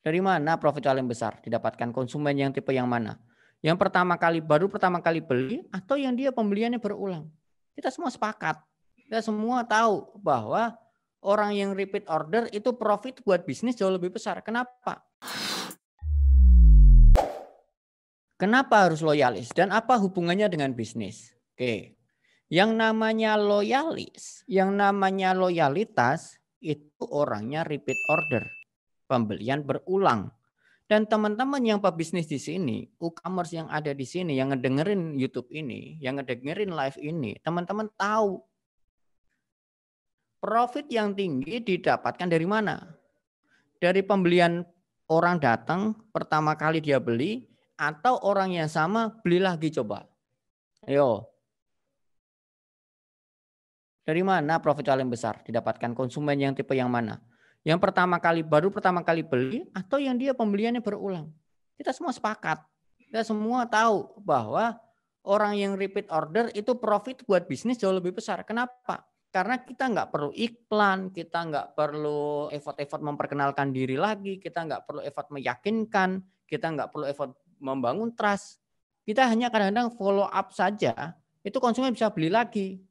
Dari mana profit paling besar didapatkan konsumen yang tipe yang mana? Yang pertama kali baru pertama kali beli atau yang dia pembeliannya berulang? Kita semua sepakat. Kita semua tahu bahwa orang yang repeat order itu profit buat bisnis jauh lebih besar. Kenapa? Kenapa harus loyalis dan apa hubungannya dengan bisnis? Oke. Yang namanya loyalis, yang namanya loyalitas itu orangnya repeat order pembelian berulang. Dan teman-teman yang pebisnis di sini, e-commerce yang ada di sini, yang ngedengerin YouTube ini, yang ngedengerin live ini, teman-teman tahu profit yang tinggi didapatkan dari mana? Dari pembelian orang datang pertama kali dia beli atau orang yang sama beli lagi coba. Ayo. Dari mana profit paling besar didapatkan konsumen yang tipe yang mana? yang pertama kali baru pertama kali beli atau yang dia pembeliannya berulang. Kita semua sepakat. Kita semua tahu bahwa orang yang repeat order itu profit buat bisnis jauh lebih besar. Kenapa? Karena kita nggak perlu iklan, kita nggak perlu effort-effort memperkenalkan diri lagi, kita nggak perlu effort meyakinkan, kita nggak perlu effort membangun trust. Kita hanya kadang-kadang follow up saja, itu konsumen bisa beli lagi.